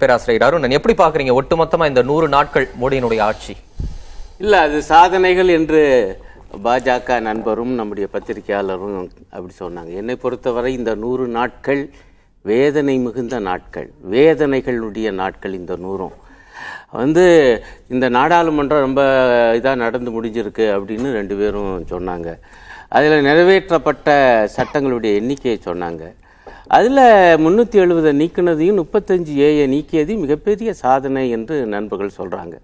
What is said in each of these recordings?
பேராசிரியர் அருணன் எப்படி பார்க்குறீங்க ஒட்டுமொத்தமாக இந்த நூறு நாட்கள் மோடியினுடைய ஆட்சி இல்லை அது சாதனைகள் என்று பாஜக நண்பரும் நம்முடைய பத்திரிகையாளரும் அப்படி சொன்னாங்க என்னை பொறுத்தவரை இந்த நூறு நாட்கள் வேதனை மிகுந்த நாட்கள் வேதனைகளுடைய நாட்கள் இந்த நூறும் வந்து இந்த நாடாளுமன்றம் ரொம்ப இதாக நடந்து முடிஞ்சிருக்கு அப்படின்னு ரெண்டு பேரும் சொன்னாங்க அதில் நிறைவேற்றப்பட்ட சட்டங்களுடைய எண்ணிக்கையை சொன்னாங்க அதில் முந்நூற்றி எழுபதை நீக்கினதையும் முப்பத்தஞ்சு ஏயை நீக்கியதையும் மிகப்பெரிய சாதனை என்று நண்பர்கள் சொல்கிறாங்க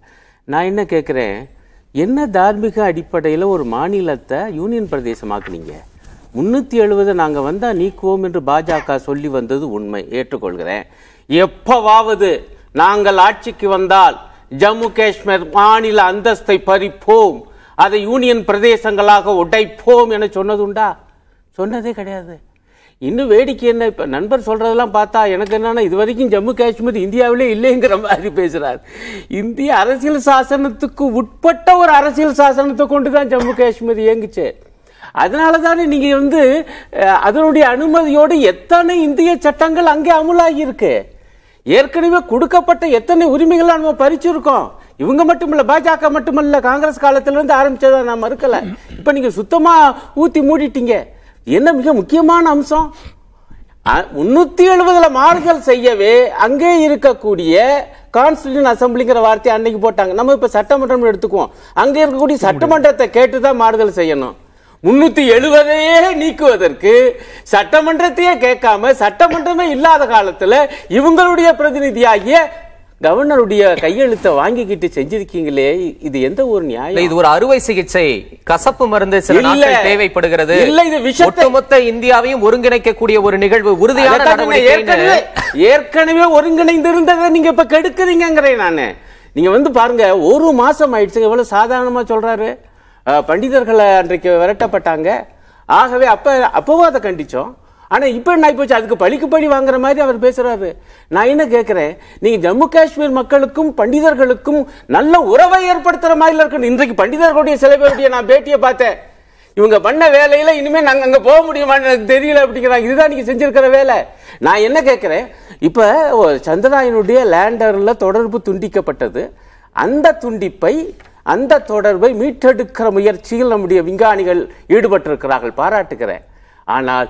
நான் என்ன கேட்குறேன் என்ன தார்மீக அடிப்படையில் ஒரு மாநிலத்தை யூனியன் பிரதேசமாக்குனீங்க முந்நூற்றி எழுபதை நாங்கள் வந்தால் நீக்குவோம் என்று பாஜக சொல்லி வந்தது உண்மை ஏற்றுக்கொள்கிறேன் எப்போவாவது நாங்கள் ஆட்சிக்கு வந்தால் ஜம்மு காஷ்மீர் மாநில அந்தஸ்தை பறிப்போம் அதை யூனியன் பிரதேசங்களாக உடைப்போம் என சொன்னதுண்டா சொன்னதே கிடையாது இன்னும் வேடிக்கை என்ன இப்போ நண்பர் சொல்கிறதெல்லாம் பார்த்தா எனக்கு என்னென்னா இது வரைக்கும் ஜம்மு காஷ்மீர் இந்தியாவிலே இல்லைங்கிற மாதிரி பேசுகிறார் இந்திய அரசியல் சாசனத்துக்கு உட்பட்ட ஒரு அரசியல் சாசனத்தை கொண்டு தான் ஜம்மு காஷ்மீர் இயங்குச்சு அதனால தானே நீங்கள் வந்து அதனுடைய அனுமதியோடு எத்தனை இந்திய சட்டங்கள் அங்கே அமுலாகியிருக்கு ஏற்கனவே கொடுக்கப்பட்ட எத்தனை உரிமைகள்லாம் நம்ம பறிச்சிருக்கோம் இவங்க மட்டும் இல்லை பாஜக மட்டுமல்ல காங்கிரஸ் காலத்திலிருந்து ஆரம்பிச்சதை நான் மறுக்கலை இப்போ நீங்கள் சுத்தமாக ஊற்றி மூடிட்டீங்க என்ன மிக முக்கியமான அம்சம் முன்னூத்தி எழுபதுல மாறுதல் செய்யவே அங்கே இருக்கக்கூடிய கான்ஸ்டியூஷன் அசம்பிளிங்கிற வார்த்தையை அன்னைக்கு போட்டாங்க நம்ம இப்ப சட்டமன்றம் எடுத்துக்குவோம் அங்கே இருக்கக்கூடிய சட்டமன்றத்தை கேட்டு தான் மாறுதல் செய்யணும் முன்னூத்தி எழுபதையே நீக்குவதற்கு சட்டமன்றத்தையே கேட்காம சட்டமன்றமே இல்லாத காலத்துல இவங்களுடைய பிரதிநிதியாகிய கவர்னருடைய கையெழுத்தை வாங்கிக்கிட்டு செஞ்சிருக்கீங்களே இது எந்த ஒரு நியாயம் இது ஒரு அறுவை சிகிச்சை கசப்பு மருந்து சில நாட்கள் தேவைப்படுகிறது இல்ல இது ஒட்டுமொத்த இந்தியாவையும் ஒருங்கிணைக்கக்கூடிய ஒரு நிகழ்வு உறுதியான ஏற்கனவே ஏற்கனவே ஒருங்கிணைந்து இருந்ததை நீங்க இப்ப கெடுக்குறீங்கிறேன் நானு நீங்க வந்து பாருங்க ஒரு மாசம் ஆயிடுச்சு எவ்வளவு சாதாரணமா சொல்றாரு பண்டிதர்களை அன்றைக்கு விரட்டப்பட்டாங்க ஆகவே அப்ப அப்பவும் அதை கண்டிச்சோம் ஆனால் இப்போ என்ன ஆகிப்போச்சு அதுக்கு பழிக்கு பழி வாங்குற மாதிரி அவர் பேசுகிறாரு நான் என்ன கேட்குறேன் நீங்கள் ஜம்மு காஷ்மீர் மக்களுக்கும் பண்டிதர்களுக்கும் நல்ல உறவை ஏற்படுத்துகிற மாதிரி இருக்கணும் இன்றைக்கு பண்டிதர்களுடைய சில பேருடைய நான் பேட்டியை பார்த்தேன் இவங்க பண்ண வேலையில் இனிமேல் நாங்கள் அங்கே போக முடியுமான்னு எனக்கு தெரியல அப்படிங்கிறாங்க இதுதான் நீங்கள் செஞ்சுருக்கிற வேலை நான் என்ன கேட்குறேன் இப்போ சந்திராயனுடைய லேண்டரில் தொடர்பு துண்டிக்கப்பட்டது அந்த துண்டிப்பை அந்த தொடர்பை மீட்டெடுக்கிற முயற்சியில் நம்முடைய விஞ்ஞானிகள் ஈடுபட்டிருக்கிறார்கள் பாராட்டுகிறேன் ஆனால்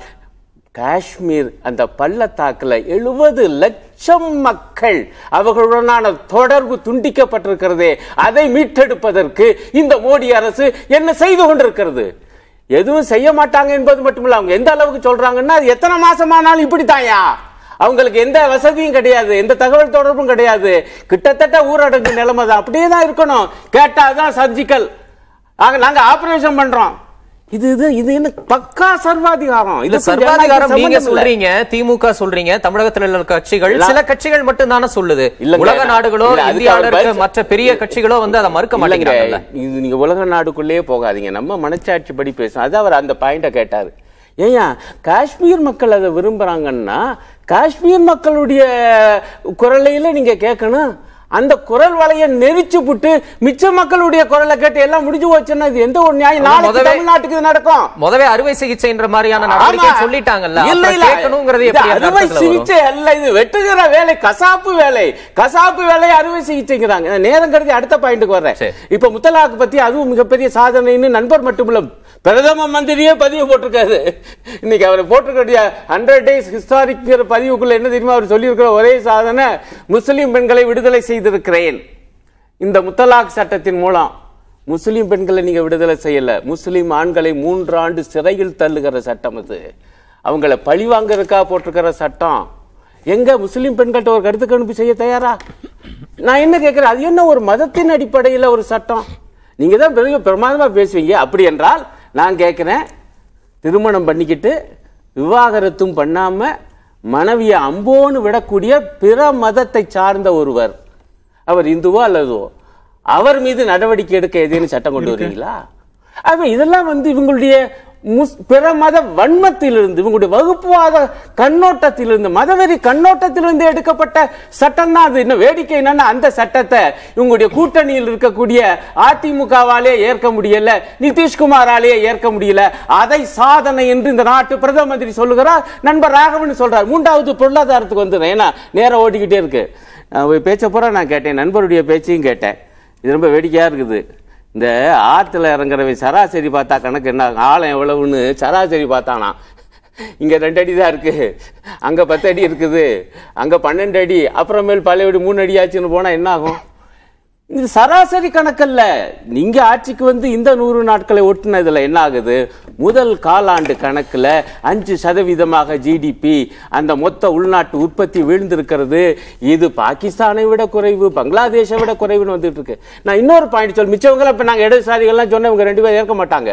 காஷ்மீர் அந்த பள்ளத்தாக்கில் எழுபது லட்சம் மக்கள் அவர்களுடனான தொடர்பு துண்டிக்கப்பட்டிருக்கிறதே அதை மீட்டெடுப்பதற்கு இந்த மோடி அரசு என்ன செய்து கொண்டிருக்கிறது எதுவும் செய்ய மாட்டாங்க என்பது மட்டுமில்ல அவங்க எந்த அளவுக்கு சொல்றாங்கன்னா எத்தனை மாசமானாலும் இப்படி தாயா அவங்களுக்கு எந்த வசதியும் கிடையாது எந்த தகவல் தொடர்பும் கிடையாது கிட்டத்தட்ட ஊரடங்கு நிலைமை தான் அப்படியே தான் இருக்கணும் கேட்டால் தான் சர்ஜிக்கல் ஆக நாங்கள் ஆப்ரேஷன் பண்ணுறோம் இது இது இது என்ன பக்கா சர்வாதிகாரம் இல்ல சர்வாதிகாரம் நீங்க சொல்றீங்க திமுக சொல்றீங்க தமிழகத்தில் உள்ள கட்சிகள் சில கட்சிகள் மட்டும் தானே சொல்லுது உலக நாடுகளோ இந்தியாவில் மற்ற பெரிய கட்சிகளோ வந்து அதை மறுக்க மாட்டேங்கிறாங்க இது நீங்க உலக நாடுக்குள்ளேயே போகாதீங்க நம்ம மனச்சாட்சி படி பேசும் அது அவர் அந்த பாயிண்ட கேட்டாரு ஏன் காஷ்மீர் மக்கள் அதை விரும்புறாங்கன்னா காஷ்மீர் மக்களுடைய குரலையில நீங்க கேட்கணும் அந்த குரல் வலையை நெரிச்சு புட்டு மிச்ச மக்களுடைய குரலை கேட்டு எல்லாம் முடிஞ்சு போச்சுன்னா இது எந்த ஒரு நியாயம் நாளைக்கு தமிழ்நாட்டுக்கு நடக்கும் முதவே அறுவை சிகிச்சைன்ற மாதிரியான நடவடிக்கை சொல்லிட்டாங்கல்ல இல்ல இல்ல அறுவை சிகிச்சை அல்ல இது வெட்டுகிற வேலை கசாப்பு வேலை கசாப்பு வேலை அறுவை சிகிச்சைங்கிறாங்க நேரம் கருதி அடுத்த பாயிண்ட்டுக்கு வர்றேன் இப்ப முத்தலாக்கு பத்தி அதுவும் மிகப்பெரிய சாதனைன்னு நண்பர் மட்டும் பிரதம மந்திரியே பதிவு போட்டிருக்காரு இன்னைக்கு அவர் போட்டிருக்கிற ஹண்ட்ரட் டேஸ் ஹிஸ்டாரிக் பதிவுக்குள்ள என்ன தெரியுமா அவர் சொல்லியிருக்கிற ஒரே சாதனை முஸ்லீம் பெண்களை விடுதலை செய்திருக்கிறேன் இந்த முத்தலாக் சட்டத்தின் மூலம் முஸ்லீம் பெண்களை நீங்க விடுதலை செய்யல முஸ்லீம் ஆண்களை மூன்று ஆண்டு சிறையில் தள்ளுகிற சட்டம் அது அவங்கள பழி வாங்கறதுக்காக போட்டிருக்கிற சட்டம் எங்க முஸ்லீம் பெண்கள்கிட்ட ஒரு கருத்து கணிப்பு செய்ய தயாரா நான் என்ன கேட்கிறேன் அது என்ன ஒரு மதத்தின் அடிப்படையில் ஒரு சட்டம் நீங்க தான் பெரிய பிரமாதமா பேசுவீங்க அப்படி என்றால் நான் கேட்குறேன் திருமணம் பண்ணிக்கிட்டு விவாகரத்தும் பண்ணாமல் மனைவியை அம்போன்னு விடக்கூடிய பிற மதத்தை சார்ந்த ஒருவர் அவர் இந்துவோ அல்லதோ அவர் மீது நடவடிக்கை எடுக்க எதுன்னு சட்டம் கொண்டு வரீங்களா அப்போ இதெல்லாம் வந்து இவங்களுடைய பிற மத வன்மத்திலிருந்து இவங்களுடைய வகுப்புவாத கண்ணோட்டத்திலிருந்து மதவெறி கண்ணோட்டத்திலிருந்து எடுக்கப்பட்ட சட்டம் தான் அது இன்னும் வேடிக்கை என்னன்னா அந்த சட்டத்தை இவங்களுடைய கூட்டணியில் இருக்கக்கூடிய அதிமுகவாலே ஏற்க முடியல நிதிஷ்குமாராலேயே ஏற்க முடியல அதை சாதனை என்று இந்த நாட்டு பிரதம மந்திரி சொல்லுகிறார் நண்பர் ராகவன் சொல்றார் மூன்றாவது பொருளாதாரத்துக்கு வந்து ஏன்னா நேரம் ஓடிக்கிட்டே இருக்கு பேச்ச நான் கேட்டேன் நண்பருடைய பேச்சையும் கேட்டேன் இது ரொம்ப வேடிக்கையாக இருக்குது இந்த ஆற்றுல இறங்குறவன் சராசரி பார்த்தா கணக்கு என்ன ஆழம் எவ்வளவுன்னு சராசரி பார்த்தானா இங்கே ரெண்டு அடி தான் இருக்குது அங்கே பத்து அடி இருக்குது அங்கே பன்னெண்டு அடி அப்புறமேல் பழையபடி மூணு அடி ஆச்சுன்னு போனால் என்ன ஆகும் இது சராசரி கணக்கல்ல நீங்க ஆட்சிக்கு வந்து இந்த நூறு நாட்களை ஒட்டுனதுல என்ன ஆகுது முதல் காலாண்டு கணக்குல அஞ்சு சதவீதமாக ஜிடிபி அந்த மொத்த உள்நாட்டு உற்பத்தி வீழ்ந்திருக்கிறது இது பாகிஸ்தானை விட குறைவு பங்களாதேஷை விட குறைவுன்னு வந்துட்டு இருக்கு நான் இன்னொரு பாயிண்ட் சொல் மிச்சவங்களை இப்ப நாங்க இடதுசாரிகள்லாம் சொன்ன இவங்க ரெண்டு பேரும் ஏற்க மாட்டாங்க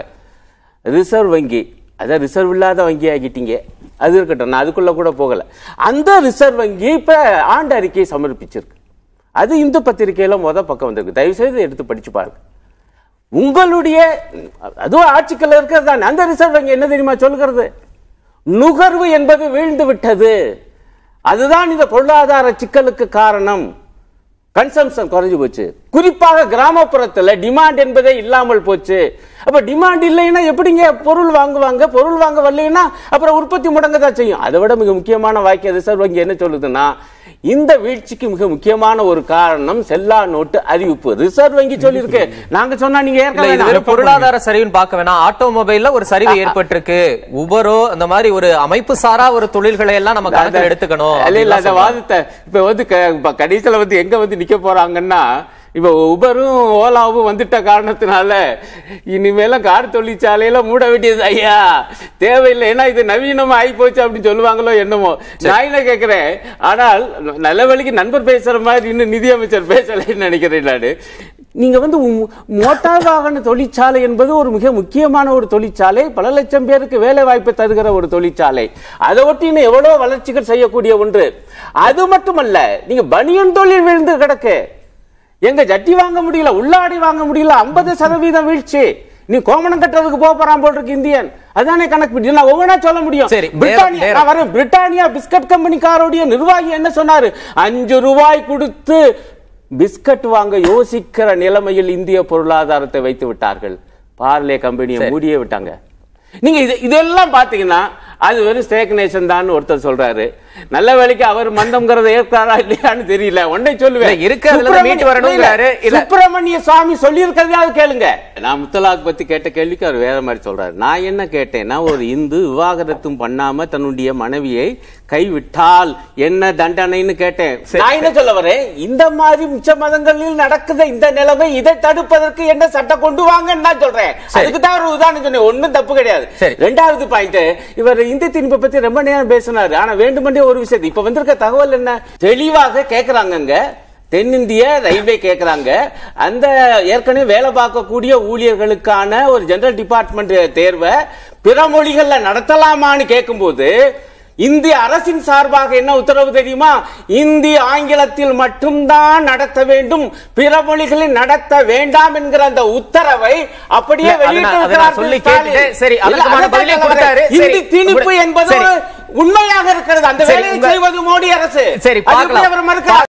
ரிசர்வ் வங்கி அதான் ரிசர்வ் இல்லாத வங்கி ஆகிட்டீங்க அது இருக்கட்டும் நான் அதுக்குள்ள கூட போகல அந்த ரிசர்வ் வங்கி இப்ப ஆண்டு அறிக்கையை சமர்ப்பிச்சிருக்கு அது இந்து பத்திரிகையில் மொதல் பக்கம் வந்திருக்கு தயவுசெய்து எடுத்து படித்து பாருங்க உங்களுடைய அதுவும் ஆட்சிக்கல இருக்கிறது தான் அந்த ரிசர்வ் வங்கி என்ன தெரியுமா சொல்கிறது நுகர்வு என்பது வீழ்ந்து விட்டது அதுதான் இந்த பொருளாதார சிக்கலுக்கு காரணம் கன்சம்ஷன் குறைஞ்சு போச்சு குறிப்பாக கிராமப்புறத்தில் டிமாண்ட் என்பதே இல்லாமல் போச்சு அப்போ டிமாண்ட் இல்லைன்னா எப்படிங்க பொருள் வாங்குவாங்க பொருள் வாங்க வரலைன்னா அப்புறம் உற்பத்தி முடங்க தான் செய்யும் அதை விட மிக முக்கியமான வாக்கிய ரிசர்வ் வங்கி என்ன சொல்லுதுன்னா இந்த வீழ்ச்சிக்கு மிக முக்கியமான ஒரு காரணம் செல்லா நோட்டு அறிவிப்பு ரிசர்வ் வங்கி இருக்கு நாங்க சொன்னா நீங்க பொருளாதார சரிவுன்னு பார்க்க வேணாம் ஆட்டோமொபைல்ல ஒரு சரிவு ஏற்பட்டிருக்கு உபரோ அந்த மாதிரி ஒரு அமைப்பு சாரா ஒரு தொழில்களை எல்லாம் நம்ம கணக்கில் எடுத்துக்கணும் இல்ல இல்ல அந்த வாதத்தை இப்ப வந்து கடைசியில வந்து எங்க வந்து நிக்க போறாங்கன்னா இப்போ உபரும் ஓலாவும் வந்துட்ட காரணத்தினால இனிமேல கார் தொழிற்சாலையில மூட வேண்டியது ஐயா தேவையில்லை ஏன்னா இது நவீனமா ஆகி போச்சு அப்படின்னு சொல்லுவாங்களோ என்னமோ நான் என்ன கேட்கிறேன் ஆனால் நல்ல வழிக்கு நண்பர் பேசுற மாதிரி இன்னும் நிதியமைச்சர் பேசலைன்னு நினைக்கிறேன் நான் நீங்க வந்து மோட்டார் வாகன தொழிற்சாலை என்பது ஒரு மிக முக்கியமான ஒரு தொழிற்சாலை பல லட்சம் பேருக்கு வேலை வாய்ப்பை தருகிற ஒரு தொழிற்சாலை அதை ஒட்டி இன்னும் எவ்வளவு வளர்ச்சிகள் செய்யக்கூடிய ஒன்று அது மட்டுமல்ல நீங்க பனியன் தொழில் விழுந்து கிடக்கு எங்க ஜட்டி வாங்க முடியல உள்ளாடி வாங்க முடியல ஐம்பது சதவீதம் வீழ்ச்சி நீ கோமணம் கட்டுறதுக்கு போக போறான் போல் இருக்கு இந்தியன் அதுதானே கணக்கு நான் சொல்ல முடியும் சரி பிரிட்டானியா வரும் பிரிட்டானியா பிஸ்கட் கம்பெனிக்காரோடைய நிர்வாகி என்ன சொன்னாரு அஞ்சு ரூபாய் கொடுத்து பிஸ்கட் வாங்க யோசிக்கிற நிலைமையில் இந்திய பொருளாதாரத்தை வைத்து விட்டார்கள் பார்லே கம்பெனியை மூடியே விட்டாங்க நீங்க இதெல்லாம் பாத்தீங்கன்னா அது வெறும் ஸ்டேக் நேஷன் தான் ஒருத்தர் சொல்றாரு நல்ல வேலைக்கு அவர் மந்தம்ங்கிறத ஏற்காரா இல்லையான்னு தெரியல ஒன்றை சொல்லுவேன் இருக்கிறதுல மீட்டு வரணும்ங்கிறாரு சுப்பிரமணிய சுவாமி சொல்லியிருக்கிறதாவது கேளுங்க நான் முத்தலாக் பத்தி கேட்ட கேள்விக்கு அவர் வேற மாதிரி சொல்றாரு நான் என்ன கேட்டேன்னா ஒரு இந்து விவாகரத்தும் பண்ணாம தன்னுடைய மனைவியை கைவிட்டால் என்ன தண்டனைன்னு கேட்டேன் நான் என்ன சொல்ல வரேன் இந்த மாதிரி மிச்ச மதங்களில் நடக்குத இந்த நிலைமை இதை தடுப்பதற்கு என்ன சட்டம் கொண்டு வாங்கன்னு நான் சொல்றேன் அதுக்கு தான் ஒரு உதாரணம் சொன்னேன் ஒன்னும் தப்பு கிடையாது ரெண்டாவது பாயிண்ட் இவர் இந்திய திணிப்பை பத்தி ரொம்ப நேரம் பேசினாரு ஆனா வேண்டுமென்றே ஒரு விஷயத்தை இப்ப வந்திருக்க தகவல் என்ன தெளிவாக கேக்குறாங்க தென்னிந்திய ரயில்வே கேட்குறாங்க அந்த ஏற்கனவே வேலை பார்க்கக்கூடிய ஊழியர்களுக்கான ஒரு ஜெனரல் டிபார்ட்மெண்ட் தேர்வை பிற மொழிகளில் நடத்தலாமான்னு கேட்கும்போது இந்திய அரசின் சார்பாக என்ன உத்தரவு தெரியுமா இந்தி ஆங்கிலத்தில் மட்டும்தான் நடத்த வேண்டும் பிற மொழிகளில் நடத்த வேண்டாம் என்கிற அந்த உத்தரவை அப்படியே வெளியிட்டு திணிப்பு என்பது உண்மையாக இருக்கிறது அந்த வேலையை செய்வது மோடி அரசு சரி அவர் மறுக்கிறார்